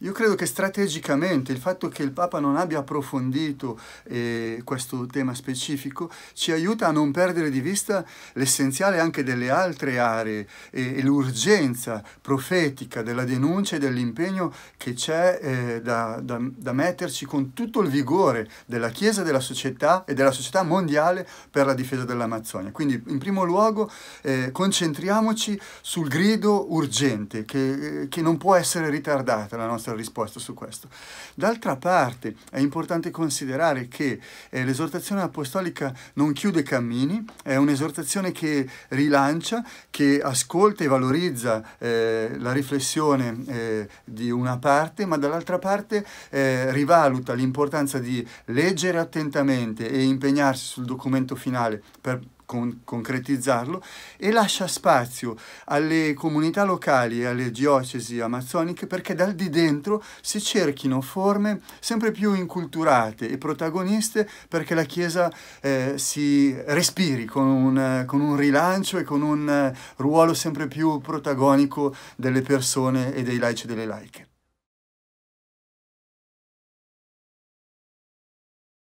Io credo che strategicamente il fatto che il Papa non abbia approfondito eh, questo tema specifico ci aiuta a non perdere di vista l'essenziale anche delle altre aree e, eh, e l'urgenza profetica della denuncia e dell'impegno che c'è eh, da, da, da metterci con tutto il vigore della Chiesa, della società e della società mondiale per la difesa dell'Amazzonia. Quindi in primo luogo eh, concentriamoci sul grido urgente che, eh, che non può essere ritardata la nostra nostra risposta su questo. D'altra parte è importante considerare che eh, l'esortazione apostolica non chiude cammini, è un'esortazione che rilancia, che ascolta e valorizza eh, la riflessione eh, di una parte, ma dall'altra parte eh, rivaluta l'importanza di leggere attentamente e impegnarsi sul documento finale per con concretizzarlo e lascia spazio alle comunità locali e alle diocesi amazzoniche perché dal di dentro si cerchino forme sempre più inculturate e protagoniste perché la Chiesa eh, si respiri con un, con un, rilancio e con un eh, ruolo sempre più protagonico delle persone e dei laici e delle laiche.